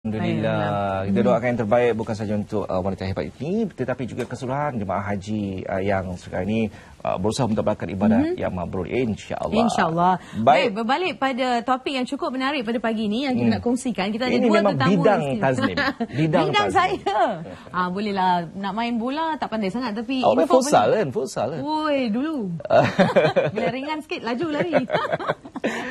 Alhamdulillah. Kita doakan yang terbaik bukan sahaja untuk uh, wanita hebat ini tetapi juga keseluruhan jemaah haji uh, yang sekarang ini uh, berusaha mendapatkan ibadah mm-hmm. yang mabrur insya-Allah. Insya-Allah. Baik. Baik, berbalik pada topik yang cukup menarik pada pagi ini yang kita mm. nak kongsikan. Kita ini ada dua tetamu bidang tazlim. Bidang, bidang tazlim. saya. ah bolehlah nak main bola tak pandai sangat tapi oh, ini futsal kan, futsal kan. Woi, dulu. Bila ringan sikit laju lari.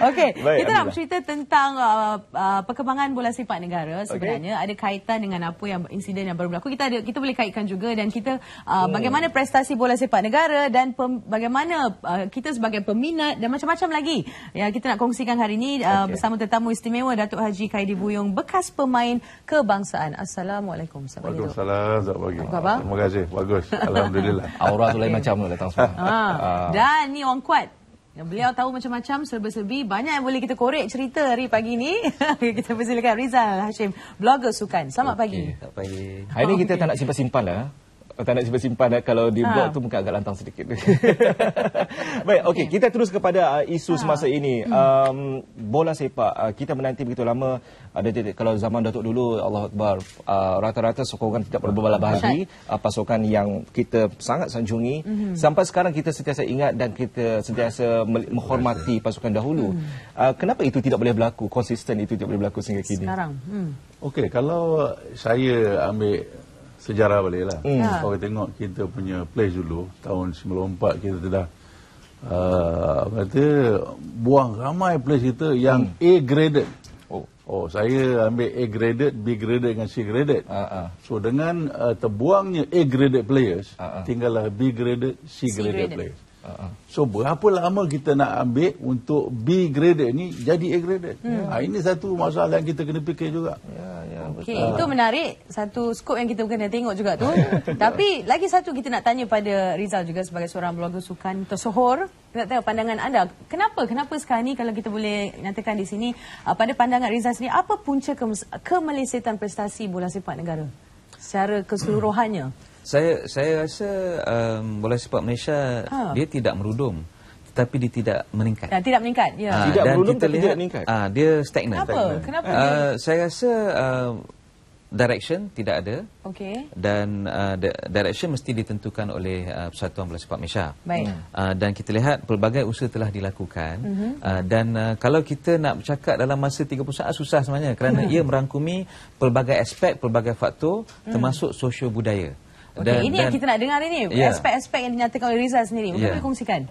Okey, kita nak cerita tentang uh, uh, perkembangan bola sepak negara sebenarnya okay. ada kaitan dengan apa yang insiden yang baru berlaku kita ada kita boleh kaitkan juga dan kita uh, hmm. bagaimana prestasi bola sepak negara dan pem, bagaimana uh, kita sebagai peminat dan macam-macam lagi ya kita nak kongsikan hari ini uh, okay. bersama tetamu istimewa Datuk Haji Kaidi Buyung bekas pemain kebangsaan assalamualaikum sahabat Assalamualaikum terima kasih bagus alhamdulillah aura tu lain macam datang semua ah. ah. dan ni orang kuat Beliau tahu macam-macam serba-serbi. Banyak yang boleh kita korek cerita hari pagi ni. kita persilakan Rizal Hashim, blogger sukan. Selamat okay. pagi. Selamat pagi. Hari ini kita okay. tak nak simpan-simpan lah. Oh, tak nak simpan-simpan eh. kalau di blog ha. tu mungkin agak lantang sedikit. Baik, okay kita terus kepada uh, isu ha. semasa ini. Hmm. Um, bola sepak, uh, kita menanti begitu lama. Ada uh, Kalau zaman Datuk dulu, Allah Akbar, uh, rata-rata sokongan tidak perlu berbalah bahagi. Uh, pasukan yang kita sangat sanjungi. hmm Sampai sekarang kita sentiasa ingat dan kita sentiasa menghormati pasukan dahulu. Mm. Uh, kenapa itu tidak boleh berlaku? Konsisten itu tidak boleh berlaku sehingga kini? Sekarang. Mm. Okey, kalau saya ambil sejarah balik lah. Hmm. Kalau kita ha. tengok kita punya place dulu, tahun 94 kita dah uh, buang ramai place kita yang hmm. A-graded. Oh. oh. saya ambil A-graded, B-graded dengan C-graded. Uh-huh. Ha, ha. So dengan uh, terbuangnya A-graded players, uh-huh. tinggallah b graded C-graded. players. So berapa lama kita nak ambil untuk B grade ni jadi A grade? Hmm. Ha, ini satu masalah yang kita kena fikir juga. Ya, ya, okay, itu menarik. Satu skop yang kita kena tengok juga tu. Ya. Tapi lagi satu kita nak tanya pada Rizal juga sebagai seorang blogger sukan tersohor. Nak tahu pandangan anda. Kenapa? Kenapa sekarang ni kalau kita boleh nyatakan di sini uh, pada pandangan Rizal sendiri, apa punca kemelisitan prestasi bola sepak negara? Secara keseluruhannya saya saya rasa um, bola sepak Malaysia ha. dia tidak merudum tetapi dia tidak meningkat. Ya, tidak meningkat. Ya. Uh, tidak merudum tapi lihat, tidak ah, dia stagnan. Kenapa? Stagnan. Kenapa? Uh, saya rasa uh, direction tidak ada. Okey. Dan uh, direction mesti ditentukan oleh uh, Persatuan Bola Sepak Malaysia. Baik. Uh, dan kita lihat pelbagai usaha telah dilakukan. Uh -huh. uh, dan uh, kalau kita nak bercakap dalam masa 30 saat susah sebenarnya kerana uh mhm. -huh. ia merangkumi pelbagai aspek, pelbagai faktor uh mhm. -huh. termasuk sosio budaya. Okay, dan, ini dan, yang kita nak dengar ini, ya. aspek-aspek yeah. yang dinyatakan oleh Rizal sendiri. Mungkin yeah. boleh ya. kongsikan?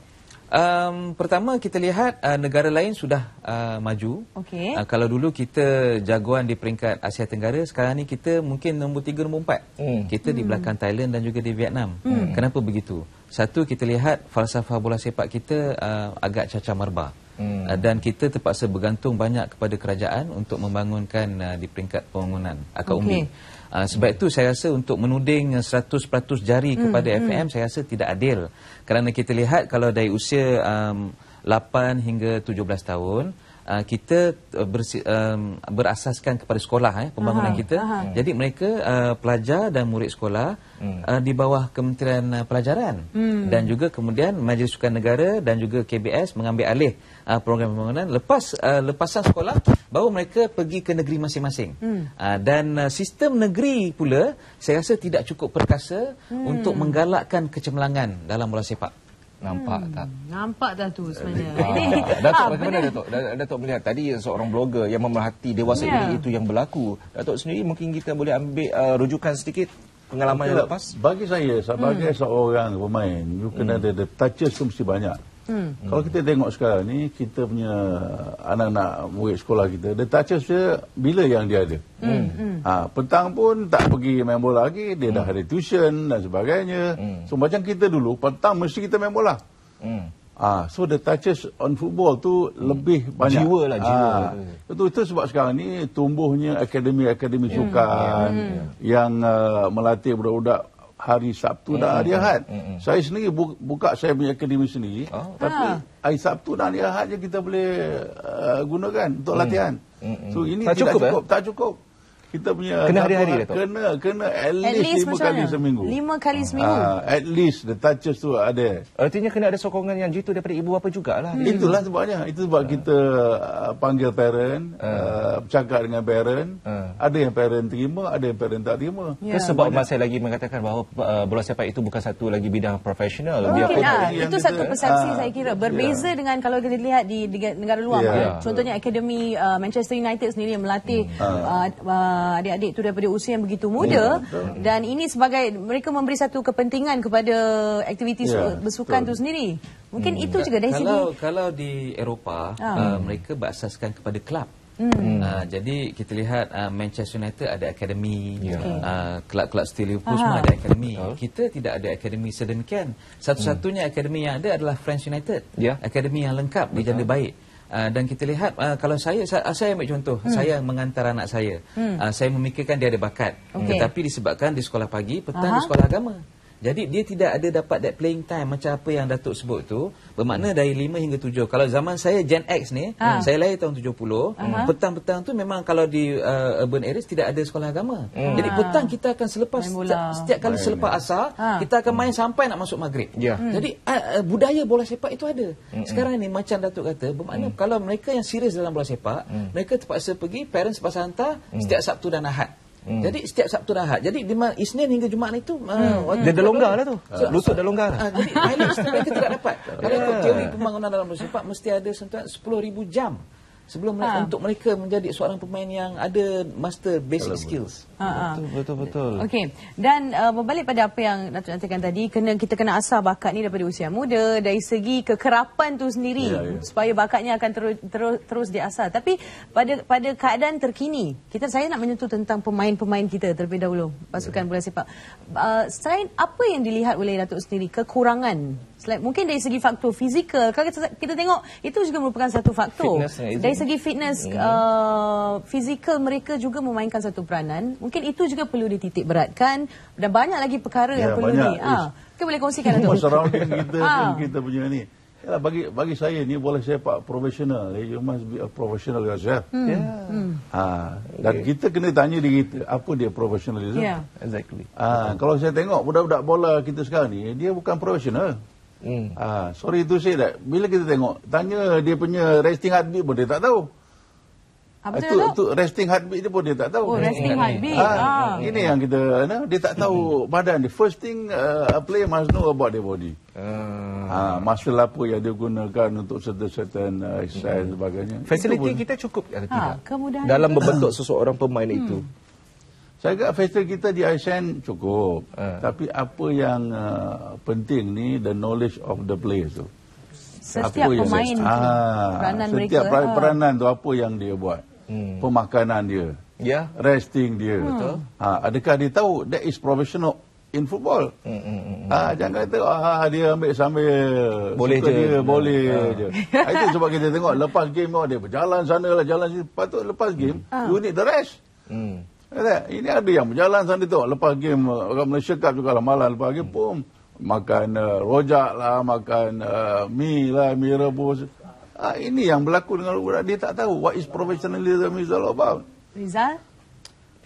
Um, pertama kita lihat uh, negara lain sudah uh, maju okay. uh, Kalau dulu kita jagoan di peringkat Asia Tenggara Sekarang ni kita mungkin nombor tiga, nombor empat. mm. Kita mm. di hmm. belakang Thailand dan juga di Vietnam mm. Kenapa begitu? Satu kita lihat falsafah bola sepak kita uh, agak cacah marba mm. uh, Dan kita terpaksa bergantung banyak kepada kerajaan Untuk membangunkan uh, di peringkat pembangunan akar okay. umbi Ah, sebab itu saya rasa untuk menuding 100% jari hmm, kepada hmm, FM hmm. saya rasa tidak adil kerana kita lihat kalau dari usia um, 8 hingga 17 tahun Uh, kita uh, bersi, uh, berasaskan kepada sekolah eh, pembangunan uh kita. Uh Jadi mereka uh, pelajar dan murid sekolah hmm. uh, di bawah Kementerian uh, Pelajaran hmm. dan juga kemudian Majlis Sukan Negara dan juga KBS mengambil alih uh, program pembangunan. Lepas uh, lepasan sekolah, baru mereka pergi ke negeri masing-masing. Hmm. Uh, dan uh, sistem negeri pula saya rasa tidak cukup perkasa hmm. untuk menggalakkan kecemerlangan dalam bola sepak. Nampak hmm, tak? Nampak dah tu sebenarnya. Eh, ini, ah, Datuk, ah, bagaimana Datuk melihat? Tadi seorang blogger yang memerhati dewasa yeah. ini itu yang berlaku. Datuk sendiri mungkin kita boleh ambil uh, rujukan sedikit pengalaman yang lepas? Bagi saya, sebagai hmm. seorang pemain, you hmm. kena ada, ada touches tu mesti banyak. Hmm. Kalau kita tengok sekarang ni, kita punya anak-anak murid sekolah kita, dia tak cakap bila yang dia ada. Hmm. Hmm. hmm. Ha, petang pun tak pergi main bola lagi, dia hmm. dah ada tuition dan sebagainya. Hmm. So macam kita dulu, petang mesti kita main bola. Hmm. Ah, so the touches on football tu hmm. lebih banyak. Jiwa lah jiwa. Ha, lah. itu itu sebab sekarang ni tumbuhnya akademi-akademi yeah. Hmm. sukan yeah. yang uh, melatih budak-budak hari Sabtu dan hari Ahad. Mm-hmm. Saya sendiri buka saya punya akademi sendiri. Oh. Tapi ha. hari Sabtu dan hari Ahad je kita boleh uh, gunakan untuk mm. latihan. Mm-hmm. So ini tak tidak cukup. Eh? cukup. Eh? Tak cukup kita punya kena hari-hari dia lah kena kena at, at least, least lima kali mana? seminggu lima kali ah, seminggu uh, at least the touches tu ada artinya kena ada sokongan yang jitu daripada ibu bapa jugalah hmm. itulah sebabnya itu sebab uh. kita uh, panggil parent uh. Uh, bercakap dengan parent uh. ada yang parent terima ada yang parent tak terima yeah. sebab masa lagi mengatakan bahawa uh, bola sepak itu bukan satu lagi bidang profesional uh, lah. itu kita, satu persepsi uh, saya kira berbeza yeah. dengan kalau kita lihat di, negara luar yeah. Yeah. contohnya akademi uh, Manchester United sendiri yang melatih uh. Uh, uh, Uh, adik-adik itu daripada usia yang begitu muda yeah, ya, dan ini sebagai mereka memberi satu kepentingan kepada aktiviti yeah, ya, bersukan betul. sendiri. Mungkin hmm. itu juga dari kalau, sini. Kalau di Eropah ah. uh, mereka berasaskan kepada kelab. Hmm. Uh, jadi kita lihat uh, Manchester United ada akademi, ya. uh, kelab-kelab yeah. uh, setiap Liverpool semua ada akademi. Betul. Kita tidak ada akademi sedemikian. Hmm. Satu-satunya hmm. akademi yang ada adalah French United. Yeah. Akademi yang lengkap, dijanda baik. Ah, dan kita lihat uh, kalau saya, saya ah, saya ambil contoh hmm. saya mengantar anak saya hmm. uh, saya memikirkan dia ada bakat okay. tetapi disebabkan di sekolah pagi petang Aha. di sekolah agama jadi dia tidak ada dapat that playing time macam apa yang Datuk sebut tu. Bermakna dari 5 hingga 7. Kalau zaman saya Gen X ni, ha. hmm. saya lahir tahun 70. Hmm. Petang-petang tu memang kalau di uh, urban areas tidak ada sekolah agama. Hmm. Jadi ha. petang kita akan selepas setiap, setiap kali main selepas asal ha. kita akan main sampai nak masuk maghrib. Yeah. Hmm. Jadi uh, uh, budaya bola sepak itu ada. Hmm. Sekarang ni macam Datuk kata, bermakna hmm. kalau mereka yang serius dalam bola sepak, hmm. mereka terpaksa pergi parents pasal hantar hmm. setiap Sabtu dan Ahad. Hmm. Jadi setiap Sabtu dan Ahad. Jadi dima, Isnin hingga Jumaat itu hmm. uh, hmm. dia dah longgar lah tu. So, uh, lutut dah longgar. Uh, jadi mileage mereka tidak dapat. Kalau yeah. teori pembangunan dalam bersifat mesti ada sentuhan 10,000 jam sebelum ha. untuk mereka menjadi seorang pemain yang ada master basic Kalau skills. Ha, ha. Betul, betul betul. Okey. Dan uh, berbalik pada apa yang Datuk nyatakan tadi, kena kita kena asah bakat ni daripada usia muda dari segi kekerapan tu sendiri ya, ya. supaya bakatnya akan terus terus, terus diasah. Tapi pada pada keadaan terkini, kita saya nak menyentuh tentang pemain-pemain kita terlebih dahulu pasukan ya. bola sepak. Uh, selain apa yang dilihat oleh Datuk sendiri kekurangan Selain, mungkin dari segi faktor fizikal, kalau kita, kita tengok itu juga merupakan satu faktor. Fitness, eh, dari segi fitness, hmm. uh, fizikal yeah. uh, mereka juga memainkan satu peranan. Mungkin itu juga perlu dititik beratkan dan banyak lagi perkara yeah, yang perlu banyak. ni. Ha. Kita boleh kongsikan. Masyarakat kita ah. pun kita punya ni. Yalah, bagi bagi saya ni boleh saya pak profesional. Eh, you must be a professional yourself. Yeah. Hmm. Yeah. Hmm. Ha. Dan okay. kita kena tanya diri kita, apa dia professionalism? Yeah. Exactly. Ha. Kalau saya tengok budak-budak bola kita sekarang ni, dia bukan profesional. Hmm. Ah, sorry to saya tak bila kita tengok tanya dia punya resting heartbeat pun dia tak tahu. Apa ah, tu? Itu resting heartbeat dia pun dia tak tahu. Oh, resting heartbeat. Ah, ah. ini yang kita ana dia tak tahu mm-hmm. badan dia. First thing uh, a player must know about their body. Hmm. Ah, muscle apa yang dia gunakan untuk certain certain uh, exercise hmm. sebagainya. Facility kita cukup ke ya, ha, tidak? Ha, kemudahan dalam membentuk seseorang pemain hmm. itu. Saya agak facial kita di ASEAN cukup. Uh. Tapi apa yang uh, penting ni the knowledge of the players tu. Setiap apa pemain yang, tu, ah, peranan setiap mereka. Setiap ah. peranan tu apa yang dia buat. Hmm. Pemakanan dia. Yeah. Resting dia. Hmm. Betul. Ah, adakah dia tahu that is professional in football. Hmm, hmm, hmm. hmm. Ah, jangan kata ah, dia ambil sambil boleh je. dia. Boleh hmm. je. Ah, itu sebab kita tengok lepas game oh, dia berjalan sana lah jalan sini. Patut lepas game hmm. you need the rest. Hmm. Ini ada yang berjalan sana tu. Lepas game orang Malaysia Cup juga lah malam. Lepas game pun makan uh, rojak lah, makan uh, mie lah, mie rebus. Ha, ini yang berlaku dengan budak dia tak tahu what is professionalism is all about. Rizal,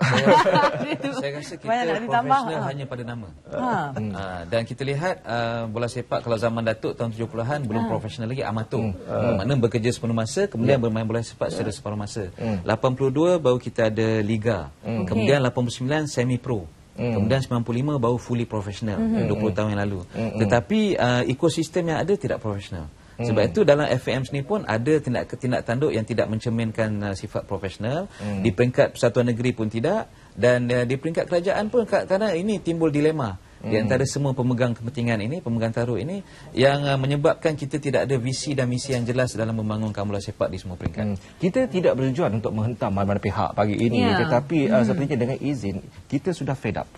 saya rasa kita profesional ha. hanya pada nama. Ha. Hmm. Ha. Dan kita lihat uh, bola sepak kalau zaman Datuk tahun 70-an ha. belum profesional lagi amatur. Hmm. Hmm. Ha. Maknanya bekerja sepenuh masa kemudian yeah. bermain bola sepak yeah. secara separuh masa. Hmm. 82 baru kita ada liga. Hmm. Kemudian okay. 89 semi pro. Hmm. Kemudian 95 baru fully profesional hmm. 20 tahun yang lalu. Hmm. Tetapi uh, ekosistem yang ada tidak profesional. Sebab hmm. itu dalam FAM sendiri pun ada tindak-tindak tanduk yang tidak mencerminkan uh, sifat profesional. Hmm. Di peringkat persatuan negeri pun tidak. Dan uh, di peringkat kerajaan pun kadang-kadang ini timbul dilema. Hmm. Di antara semua pemegang kepentingan ini, pemegang taruh ini yang uh, menyebabkan kita tidak ada visi dan misi yang jelas dalam membangun kamula sepak di semua peringkat. Hmm. Kita tidak berjuang untuk menghentam mana-mana pihak pagi ini. Yeah. Tetapi uh, hmm. sepertinya dengan izin, kita sudah fed up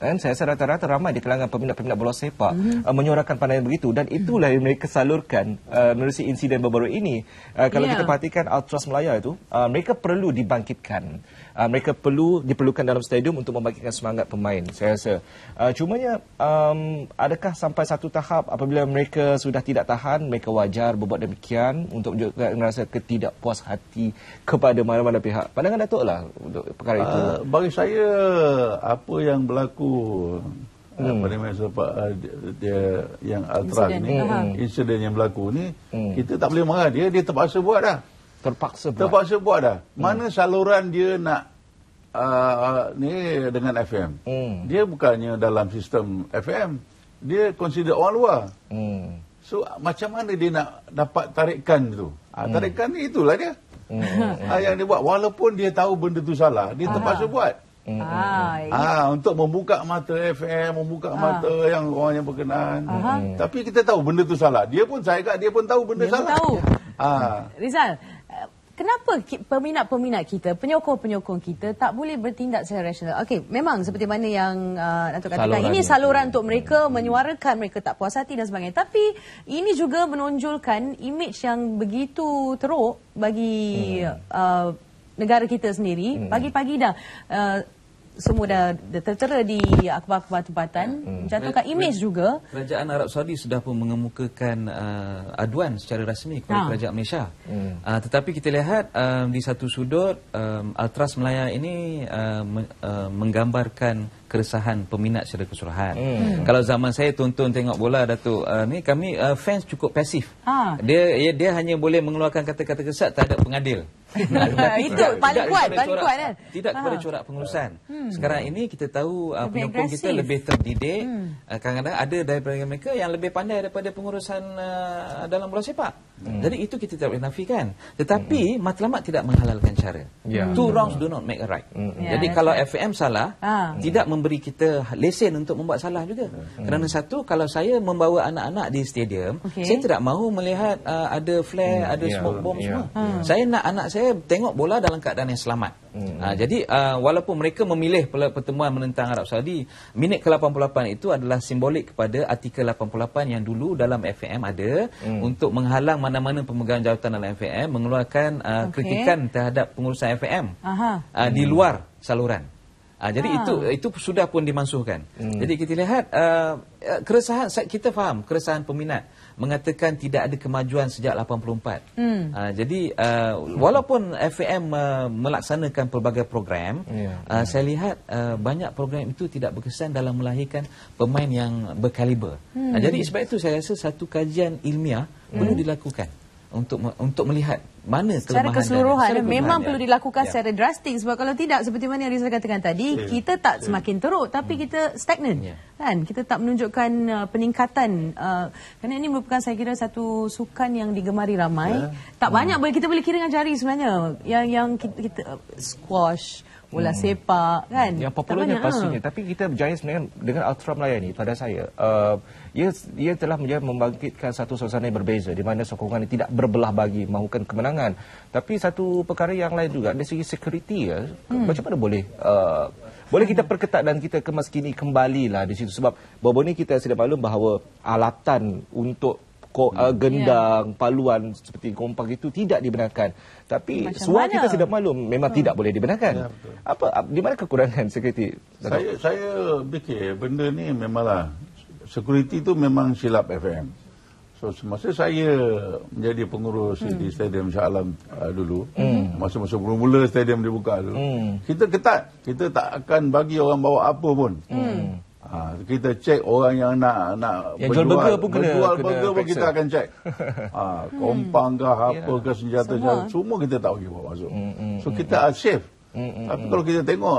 kan saya rasa rata-rata ramai di kalangan peminat-peminat bola sepak mm-hmm. uh, menyuarakan pandangan begitu dan mhm. itulah mm-hmm. yang mereka salurkan uh, melalui insiden baru-baru ini uh, kalau yeah. kita perhatikan Ultras Melaya itu uh, mereka perlu dibangkitkan uh, mereka perlu diperlukan dalam stadium untuk membangkitkan semangat pemain saya rasa uh, cumanya um, adakah sampai satu tahap apabila mereka sudah tidak tahan mereka wajar berbuat demikian untuk juga merasa ketidakpuas hati kepada mana-mana pihak pandangan Datuk lah untuk perkara itu uh, bagi saya apa yang berlaku hmm. apa namanya sebab uh, dia, dia yang ultra insiden ni dia. Ha. Hmm. insiden yang berlaku ni hmm. kita tak boleh marah dia dia terpaksa buat dah terpaksa buat terpaksa buat dah hmm. mana saluran dia nak uh, ni dengan FM hmm. dia bukannya dalam sistem FM dia consider orang luar hmm. so macam mana dia nak dapat tarikan tu uh, tarikan hmm. ni itulah dia hmm. uh, yang dia buat walaupun dia tahu benda tu salah dia terpaksa Aha. buat Ah, ah, untuk membuka mata FM, membuka ah. mata yang orang yang berkenan. Ah. Tapi kita tahu benda tu salah. Dia pun saya kat dia pun tahu benda dia salah. tahu. Ah. Rizal, kenapa peminat-peminat kita, penyokong-penyokong kita tak boleh bertindak secara rasional? Okey, memang seperti mana yang uh, Datuk katakan, saluran ini saluran dia. untuk mereka menyuarakan mereka tak puas hati dan sebagainya. Tapi ini juga menonjolkan imej yang begitu teruk bagi hmm. uh, negara kita sendiri hmm. pagi-pagi dah uh, semua dah, tertera di akhbar-akhbar tempatan hmm. hmm. jatuhkan imej juga kerajaan Arab Saudi sudah pun mengemukakan uh, aduan secara rasmi kepada ha. kerajaan Malaysia hmm. uh, tetapi kita lihat um, di satu sudut um, Altras Melaya ini uh, me- uh, menggambarkan keresahan peminat secara keseluruhan. Hmm. hmm. Kalau zaman saya tonton tengok bola Datuk uh, ni kami uh, fans cukup pasif. Ha. Dia, dia ya, dia hanya boleh mengeluarkan kata-kata kesat tak ada pengadil itu paling kuat paling kuat kan tidak kepada ah. corak pengurusan hmm. sekarang ini kita tahu ah, lebih penyokong agresif. kita lebih terdidik hmm. Ah, kadang-kadang hmm. ada daripada mereka yang lebih pandai daripada pengurusan uh, dalam bola sepak hmm. jadi itu kita tidak boleh nafikan tetapi hmm. matlamat tidak menghalalkan cara yeah. two wrongs do not make a right hmm. yeah, jadi kalau right. FM salah hmm. tidak memberi kita lesen untuk membuat salah juga hmm. kerana satu kalau saya membawa anak-anak di stadium okay. saya tidak mahu melihat uh, ada flare hmm. ada yeah. smoke bomb yeah. semua yeah. Hmm. saya nak anak saya saya tengok bola dalam keadaan yang selamat. Hmm. Uh, jadi uh, walaupun mereka memilih pertemuan menentang Arab Saudi, minit ke-88 itu adalah simbolik kepada artikel 88 yang dulu dalam FAM ada hmm. untuk menghalang mana-mana pemegang jawatan dalam FAM mengeluarkan uh, okay. kritikan terhadap pengurusan FAM uh, hmm. di luar saluran. Uh, jadi ha. itu itu sudah pun dimansuhkan. Hmm. Jadi kita lihat uh, keresahan kita faham keresahan peminat mengatakan tidak ada kemajuan sejak 84. Hmm. Uh, jadi uh, walaupun FAM uh, melaksanakan pelbagai program, yeah. Ya, uh, ya. saya lihat uh, banyak program itu tidak berkesan dalam melahirkan pemain yang berkaliber. Hmm. Uh, jadi sebab itu saya rasa satu kajian ilmiah hmm. perlu dilakukan untuk untuk melihat mana secara keseluruhan dan, secara memang perlu dilakukan ya. secara drastik sebab kalau tidak seperti mana yang Rizal katakan tadi yeah. kita tak yeah. semakin teruk tapi mm. kita stagnan yeah. kan kita tak menunjukkan uh, peningkatan uh, kerana ini merupakan saya kira satu sukan yang digemari ramai yeah. tak mm. banyak boleh kita boleh kira dengan jari sebenarnya yang yang kita, kita uh, squash bola hmm. sepak kan yang popularnya pastinya ha. tapi kita berjaya sebenarnya dengan Ultra Melaya ni pada saya uh, ia, ia telah menjadi membangkitkan satu suasana yang berbeza di mana sokongan tidak berbelah bagi mahukan kemenangan tapi satu perkara yang lain juga dari segi security ya hmm. macam mana boleh uh, boleh kita perketat dan kita kemaskini kembalilah di situ sebab Bobo ni kita sudah maklum bahawa alatan untuk kok, hmm. uh, gendang, yeah. paluan seperti kompak itu tidak dibenarkan. Tapi Macam suara mana? kita sudah maklum memang betul. Hmm. tidak boleh dibenarkan. Ya, apa, apa di mana kekurangan sekuriti? Saya saya fikir benda ni memanglah sekuriti itu memang silap FM. So semasa saya menjadi pengurus hmm. di Stadium Shah Alam uh, dulu, hmm. masa-masa baru mula stadium dibuka dulu, hmm. kita ketat. Kita tak akan bagi orang bawa apa pun. Hmm. hmm. Ha, kita cek orang yang nak nak yang jual burger pun kena jual burger pun kita akan cek. Ha, kompang ke hmm. apa ke senjata semua. Jalan, semua kita tahu bagi buat masuk. Hmm, hmm, so hmm, kita hmm. safe. Hmm, hmm, Tapi hmm. kalau kita tengok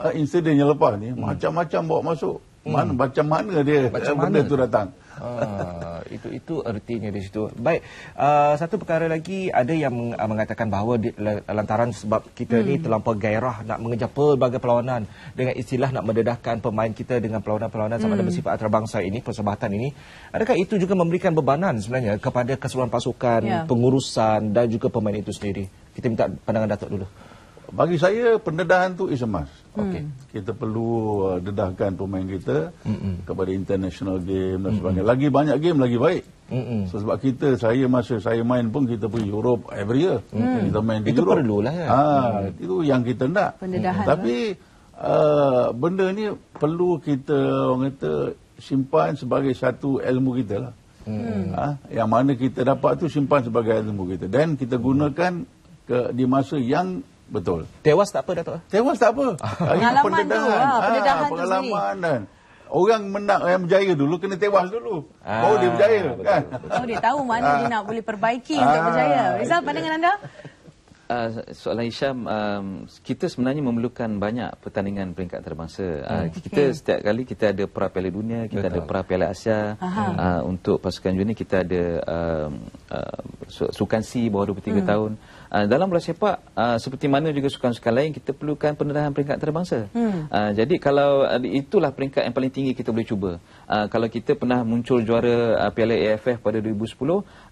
uh, ah, insiden yang lepas ni hmm. macam-macam bawa masuk. Hmm. Mana macam mana dia macam eh, benda mana? tu datang. Ah, itu itu artinya di situ. Baik, uh, satu perkara lagi ada yang ah, mengatakan bahawa di, lantaran sebab kita hmm. ni terlampau gairah nak mengejar pelbagai perlawanan dengan istilah nak mendedahkan pemain kita dengan perlawanan-perlawanan sama hmm. ada bersifat antarabangsa ini, persahabatan ini. Adakah itu juga memberikan bebanan sebenarnya kepada keseluruhan pasukan, yeah. pengurusan dan juga pemain itu sendiri? Kita minta pandangan Datuk dulu bagi saya pendedahan tu is a must. Hmm. Okay. Kita perlu uh, dedahkan pemain kita mm kepada international game dan sebagainya. mm Lagi banyak game lagi baik. So, sebab kita saya masa saya main pun kita pergi Europe every year. mm Kita main di itu Europe. Itu perlulah kan. Ha, mm. itu yang kita nak. Pendedahan. Mm. Tapi lah. uh, benda ni perlu kita orang kata simpan sebagai satu ilmu kita lah. Mm. Ha, yang mana kita dapat tu simpan sebagai ilmu kita dan kita gunakan ke di masa yang Betul. Tewas tak apa Datuk? Tewas tak apa. Ah. pengalaman tu lah. Pendedahan ha, pengalaman tu kan. Orang menang yang berjaya dulu kena tewas dulu. Ah, Baru dia berjaya betul, kan. Oh dia tahu mana ah. dia nak boleh perbaiki ah, untuk berjaya. Rizal itu. pandangan anda? Uh, soalan Isyam, um, kita sebenarnya memerlukan banyak pertandingan peringkat antarabangsa. Uh, kita setiap kali kita ada pra piala dunia, kita Betul. ada pra piala Asia. Uh, untuk pasukan junior kita ada um, uh, uh, sukan C bawah 23 hmm. tahun. Ah, dalam bola sepak uh, seperti mana juga sukan-sukan lain kita perlukan pendedahan peringkat terbangsa. Hmm. Uh, jadi kalau uh, itulah peringkat yang paling tinggi kita boleh cuba. Uh, kalau kita pernah muncul juara uh, Piala AFF pada 2010,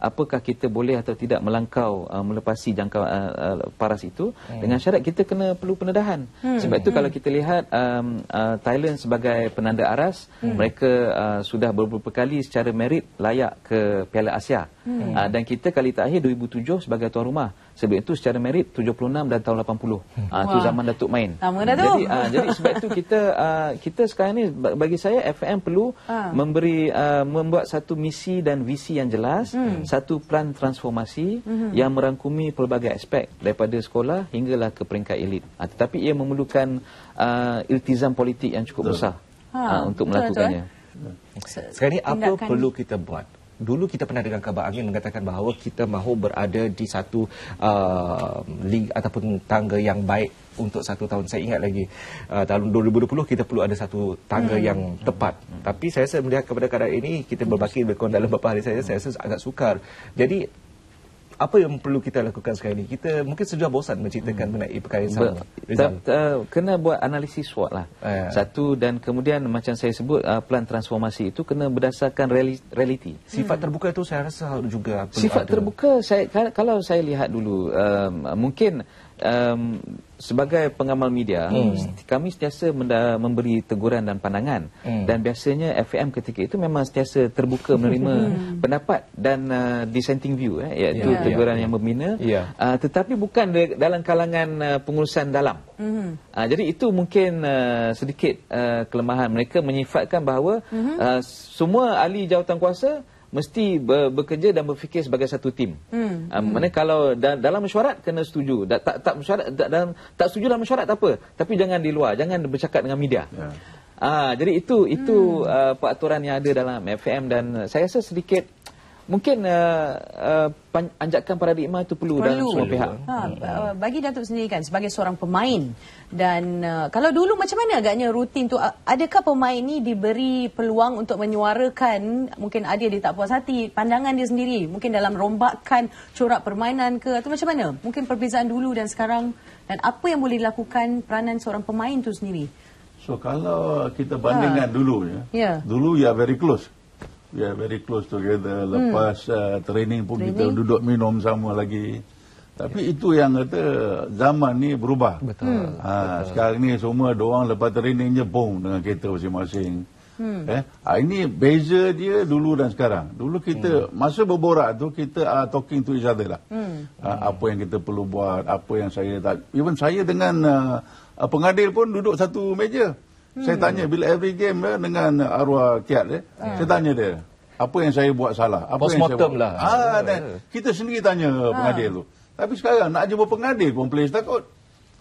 apakah kita boleh atau tidak melangkau uh, melepasi jangka uh, uh, paras itu hmm. dengan syarat kita kena perlu pendedahan. Hmm. Sebab itu hmm. kalau kita lihat um, uh, Thailand sebagai penanda aras, hmm. mereka uh, sudah beberapa kali secara merit layak ke Piala Asia. Hmm. Uh, dan kita kali terakhir 2007 sebagai tuan rumah. Sebab itu secara merit 76 dan tahun 80. Itu hmm. zaman Datuk Main. Lama dah Jadi, uh, jadi sebab itu kita uh, kita sekarang ni bagi saya FM perlu ha. memberi uh, membuat satu misi dan visi yang jelas. Hmm. Satu plan transformasi hmm. yang merangkumi pelbagai aspek daripada sekolah hinggalah ke peringkat elit. Uh, tetapi ia memerlukan uh, iltizam politik yang cukup Betul. besar ha. untuk Betul, melakukannya. Betul, eh? Sekarang ni apa perlu kita buat dulu kita pernah dengar kabar angin mengatakan bahawa kita mahu berada di satu uh, league ataupun tangga yang baik untuk satu tahun. Saya ingat lagi uh, tahun 2020 kita perlu ada satu tangga hmm. yang tepat. Hmm. Tapi saya rasa melihat kepada keadaan ini kita berbaki berkawan dalam beberapa hari saya hmm. saya rasa agak sukar. Jadi apa yang perlu kita lakukan sekarang ini? Kita mungkin sudah bosan menceritakan hmm. mengenai perkara yang sama. ta, kena buat analisis SWOT lah. yeah. Satu dan kemudian macam saya sebut uh, pelan transformasi itu kena berdasarkan reali, realiti. Sifat hmm. terbuka itu saya rasa juga Sifat ada. terbuka, saya, kalau saya lihat dulu, um, mungkin um, sebagai pengamal media hmm. kami sentiasa memberi teguran dan pandangan hmm. dan biasanya FM ketika itu memang sentiasa terbuka menerima hmm. pendapat dan uh, dissenting view eh, iaitu yeah. Ya, teguran yeah. yang membina yeah. uh, tetapi bukan dalam kalangan uh, pengurusan dalam hmm. uh, jadi itu mungkin uh, sedikit uh, kelemahan mereka menyifatkan bahawa hmm. uh, semua ahli jawatankuasa kuasa mesti bekerja dan berfikir sebagai satu tim. Hmm. Uh, ah, mana hmm. kalau da dalam mesyuarat kena setuju, da tak tak mesyuarat da dalam tak setuju dalam mesyuarat tak apa, tapi jangan di luar, jangan bercakap dengan media. Yeah. Ya. Uh, jadi itu itu hmm. uh, peraturan yang ada dalam FM dan ah, saya rasa sedikit mungkin uh, uh, anjakan paradigma itu perlu, perlu dalam semua pihak. Ha, hmm. uh, bagi Datuk sendiri kan sebagai seorang pemain dan uh, kalau dulu macam mana agaknya rutin tu adakah pemain ini diberi peluang untuk menyuarakan mungkin ada dia tak puas hati pandangan dia sendiri mungkin dalam rombakan corak permainan ke atau macam mana mungkin perbezaan dulu dan sekarang dan apa yang boleh dilakukan peranan seorang pemain tu sendiri. So kalau kita bandingkan ha. dulu ya. Yeah. Dulu ya very close we ya, are very close together lepas hmm. uh, training pun training. kita duduk minum sama lagi tapi itu yang kata zaman ni berubah. Betul. Hmm. Ha, betul. sekarang ni semua doang lepas training je boom dengan kita masing-masing. Hmm. Eh, ha, ini beza dia dulu dan sekarang. Dulu kita hmm. masa berborak tu kita uh, talking to each other lah. Hmm. Ha, apa yang kita perlu buat, apa yang saya tak even saya dengan uh, pengadil pun duduk satu meja. Hmm. Saya tanya bila every game dia eh, dengan arwah Kiat dia, eh, ah. hmm. saya tanya dia, apa yang saya buat salah? Apa Post yang saya buat? lah. Ah, yeah. dan ya. kita sendiri tanya ha. Ah. pengadil tu. Tapi sekarang nak jumpa pengadil pun player takut.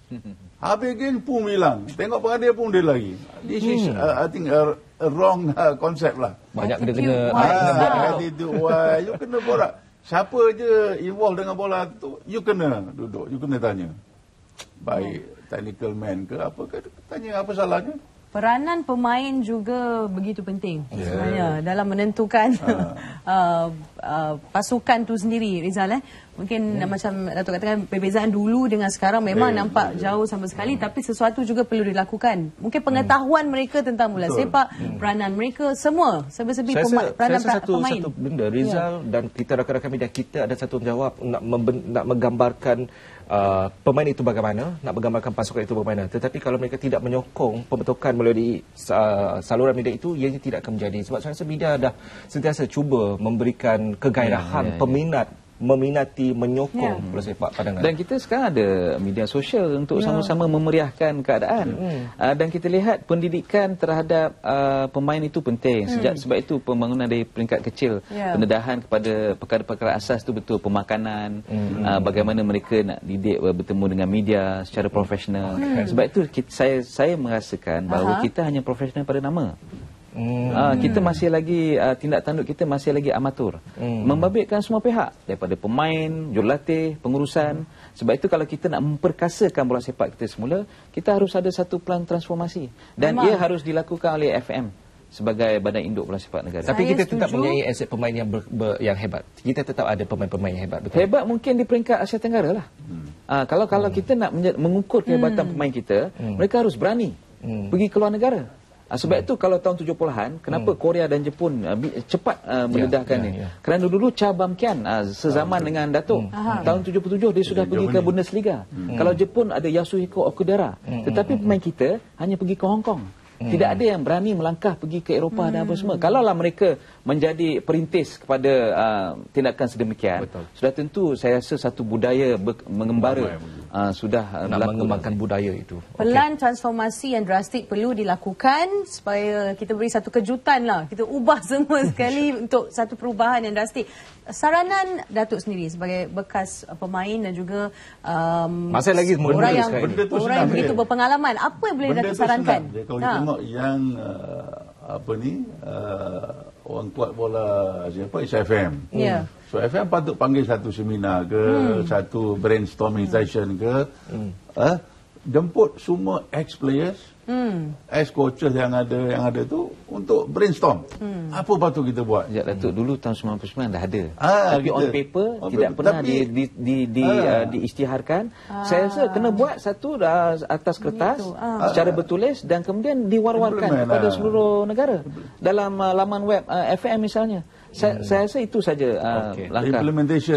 Habis game pun hilang. Tengok pengadil pun dia lagi. This hmm. is uh, I think a, a wrong uh, concept lah. Banyak kena kena ah, itu why you kena borak. Siapa je involved dengan bola tu, you kena duduk, you kena tanya. Baik technical man ke apa ke tanya apa salahnya? peranan pemain juga begitu penting yeah. sebenarnya dalam menentukan uh. uh, uh, pasukan tu sendiri Rizal eh mungkin yeah. macam Datuk katakan perbezaan dulu dengan sekarang memang yeah. nampak yeah. Ya. jauh sama sekali yeah. Hmm. tapi sesuatu juga perlu dilakukan mungkin hmm. pengetahuan mm. mereka tentang bola sepak mm. peranan mereka semua sebab-sebab peranan saya rasa satu, pemain satu benda ya. Rizal yeah. dan kita rakan-rakan media kita ada satu jawab nak, nak menggambarkan uh, pemain itu bagaimana, nak menggambarkan pasukan itu bagaimana. Tetapi kalau mereka tidak menyokong pembentukan melalui uh, saluran media itu, ianya tidak akan menjadi. Sebab saya rasa media dah sentiasa cuba memberikan kegairahan ya, ya, ya. peminat meminati menyokong yeah. bola sepak padangan. Dan kita sekarang ada media sosial untuk ya. sama-sama yeah. memeriahkan keadaan. Yeah. Hmm. Uh, dan kita lihat pendidikan terhadap uh, pemain itu penting. Mm. Sejak sebab itu pembangunan dari peringkat kecil, yeah. pendedahan kepada perkara-perkara asas itu betul pemakanan, mm. uh, bagaimana mereka nak didik eh, bertemu dengan media secara profesional. Mm. Sebab itu kita, saya saya merasakan bahawa uh kita hanya profesional pada nama. Hmm. Uh, kita masih lagi uh, tindak tanduk kita masih lagi amatur. Hmm. Membabitkan semua pihak daripada pemain, jurulatih, pengurusan. Hmm. Sebab itu kalau kita nak memperkasakan bola sepak kita semula, kita harus ada satu plan transformasi dan Memang. ia harus dilakukan oleh FM sebagai badan induk bola sepak negara. Tapi kita setuju. tetap mempunyai aset pemain yang ber, ber, yang hebat. Kita tetap ada pemain-pemain yang hebat. Betul? Hebat mungkin di peringkat Asia Tenggara lah. Hmm. Uh, kalau kalau hmm. kita nak mengukur kehebatan hmm. pemain kita, hmm. mereka harus berani hmm. pergi keluar negara. Ah, sebab hmm. kalau tahun 70-an kenapa hmm. Korea dan Jepun uh, cepat uh, ah, meledakkan ya, ya, ni? Ya, ya. Kerana dulu cabam Kian uh, sezaman um, dengan Dato. Hmm. Tahun 77 dia sudah pergi ke Bundesliga. Hmm. Kalau Jepun ada Yasuhiko Okudera. Hmm. Tetapi hmm. pemain kita hanya pergi ke Hong Kong. Hmm. Tidak ada yang berani melangkah pergi ke Eropah hmm. dan apa hmm. semua. Kalaulah mereka menjadi perintis kepada uh, tindakan sedemikian. Betul. Sudah tentu saya rasa satu budaya mengembara uh, sudah uh, nak mengembangkan ini. budaya itu. Pelan okay. transformasi yang drastik perlu dilakukan supaya kita beri satu kejutan lah. Kita ubah semua sekali untuk satu perubahan yang drastik. Saranan Datuk sendiri sebagai bekas pemain dan juga um, Masih lagi orang yang, orang yang begitu berpengalaman. Apa yang boleh Datuk sarankan? Kalau ha. kita tengok yang uh, apa ni uh, orang kuat bola siapa SFM. Ya. Yeah. Hmm. So FM patut panggil satu seminar ke, hmm. satu brainstorming hmm. session ke. Hmm. Uh, jemput semua ex players. Hmm. Hmm. Ice coaches yang ada yang ada tu untuk brainstorm. Hmm. Apa patut kita buat? Ya Datuk, hmm. dulu tahun 99 dah ada. Ah, tapi kita, on paper on tidak paper. pernah tapi, di di di, ah. uh, diisytiharkan. Ah. Saya rasa kena buat satu uh, atas kertas ah. secara bertulis dan kemudian diwarwarkan warkan kepada lah. seluruh negara dalam uh, laman web uh, FM misalnya saya, hmm. saya rasa itu saja uh, okay. langkah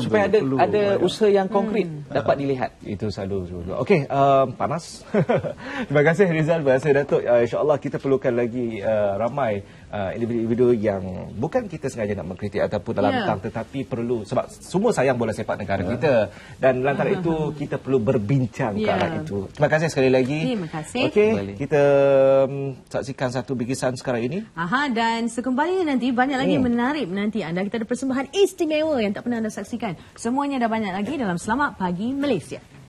supaya ada perlu, ada ya. usaha yang konkret hmm. dapat uh, dilihat itu selalu juga okey uh, panas terima kasih Rizal terima kasih Datuk uh, insyaallah kita perlukan lagi uh, ramai Uh, individu-individu yang bukan kita sengaja nak mengkritik ataupun dalam yeah. Ya. tang tetapi perlu sebab semua sayang bola sepak negara yeah. kita dan lantaran ya. uh-huh. itu kita perlu berbincang yeah. ke ya. arah itu. Terima kasih sekali lagi. Terima kasih. Okey, kita um, saksikan satu bingkisan sekarang ini. Aha dan sekembalinya nanti banyak lagi hmm. menarik nanti anda kita ada persembahan istimewa yang tak pernah anda saksikan. Semuanya ada banyak lagi dalam Selamat Pagi Malaysia.